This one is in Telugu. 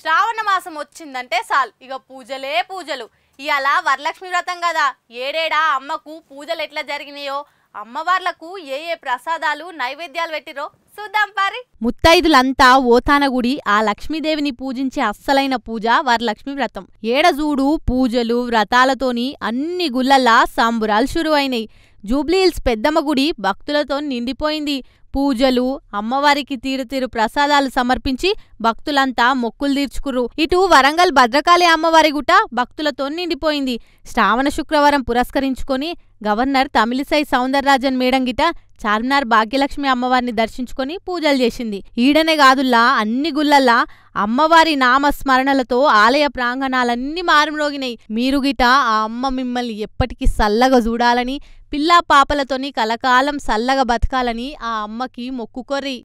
శ్రావణ మాసం వచ్చిందంటే సాల్ ఇక పూజలే పూజలు ఇలా వరలక్ష్మి వ్రతం కదా ఏడేడా అమ్మకు పూజలు ఎట్లా జరిగినాయో అమ్మవార్లకు ఏ ఏ ప్రసాదాలు నైవేద్యాలు పెట్టిరో చూద్దాం పారి ముత్తైదులంతా ఓతానగుడి ఆ లక్ష్మీదేవిని పూజించే అస్సలైన పూజ వారి లక్ష్మీ వ్రతం ఏడజూడు పూజలు వ్రతాలతోని అన్ని గుళ్ళలా సాంబురాలు షురువైనాయి జూబ్లీహిల్స్ పెద్దమ్మ గుడి భక్తులతో నిండిపోయింది పూజలు అమ్మవారికి తీరుతీరు ప్రసాదాలు సమర్పించి భక్తులంతా మొక్కులు తీర్చుకురు ఇటు వరంగల్ భద్రకాళి అమ్మవారి గుట భక్తులతో నిండిపోయింది శ్రావణ శుక్రవారం పురస్కరించుకొని గవర్నర్ తమిళిసై సౌందరరాజన్ మేడంగిట చార్మినార్ భాగ్యలక్ష్మి అమ్మవారిని దర్శించుకొని పూజలు చేసింది ఈడనే కాదుల్లా అన్ని గుళ్ళల్లా అమ్మవారి నామస్మరణలతో ఆలయ ప్రాంగణాలన్నీ మారుమ్రోగినాయి మీరు గిట ఆ అమ్మ మిమ్మల్ని ఎప్పటికీ సల్లగా చూడాలని పిల్లా పాపలతోని కలకాలం సల్లగా బతకాలని ఆ అమ్మకి మొక్కుకొర్రి